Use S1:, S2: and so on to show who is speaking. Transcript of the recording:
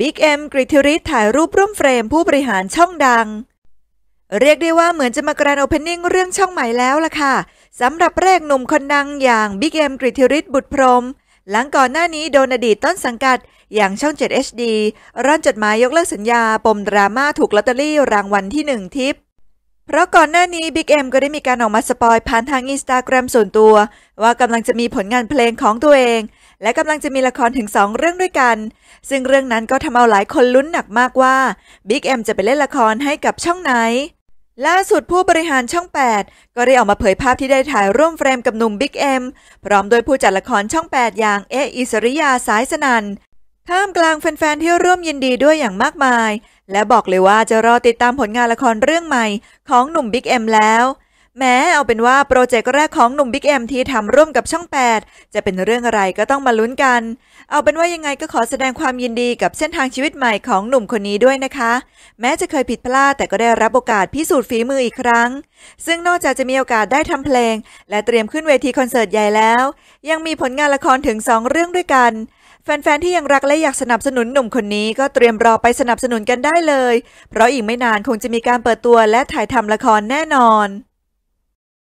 S1: บิ๊กเอ็มกริทิริถ่ายรูปร่วมเฟรมผู้บริหารช่องดัง เรียกได้ว่าเหมือนจะมาแกรนโอเพนนิ่งเรื่องช่องใหม่แล้วล่ะค่ะสำหรับแรกหนุ่มคนดังอย่างบิ๊กเอ็มกริทิริบุตรพรม หลังก่อนหน้านี้โดนอดีตต้นสังกัด อย่างช่อง 7 HD ร่อนจดหมายยกเลิกสัญญา ปมดราม่าถูกลอตเตอรี่รางวัลที่ 1 ทิปเพราะก่อนหน้านี้บิ๊กเอ็มก็ได้มีการออกมาสปอยผ่านทางอินสตาแกรมส่วนตัว ว่ากำลังจะมีผลงานเพลงของตัวเองและกำลังจะมีละครถึงสองเรื่องด้วยกัน ซึ่งเรื่องนั้นก็ทำเอาหลายคนลุ้นหนักมากว่าบิ๊กเอ็มจะไปเล่นละครให้กับช่องไหน ล่าสุดผู้บริหารช่อง 8 ก็ได้ออกมาเผยภาพที่ได้ถ่ายร่วมเฟรมกับหนุ่มบิ๊กเอ็มพร้อมโดยผู้จัดละครช่อง 8 อย่างเออิสริยาสายสนันท่ามกลางแฟนๆที่ร่วมยินดีด้วยอย่างมากมาย และบอกเลยว่าจะรอติดตามผลงานละครเรื่องใหม่ ของหนุ่มบิ๊กเอ็มแล้วแม้เอาเป็นว่าโปรเจกต์แรกของหนุ่มบิ๊กเอ็มที่ทำร่วมกับช่อง 8 จะเป็นเรื่องอะไรก็ต้องมาลุ้นกัน เอาเป็นว่ายังไงก็ขอแสดงความยินดีกับเส้นทางชีวิตใหม่ของหนุ่มคนนี้ด้วยนะคะ แม้จะเคยผิดพลาดแต่ก็ได้รับโอกาสพิสูจน์ฝีมืออีกครั้ง ซึ่งนอกจากจะมีโอกาสได้ทำเพลง และเตรียมขึ้นเวทีคอนเสิร์ตใหญ่แล้ว ยังมีผลงานละครถึง 2 เรื่องด้วยกัน แฟนๆที่ยังรักและอยากสนับสนุนหนุ่มคนนี้ก็เตรียมรอไปสนับสนุนกันได้เลย เพราะอีกไม่นานคงจะมีการเปิดตัวและถ่ายทำละครแน่นอน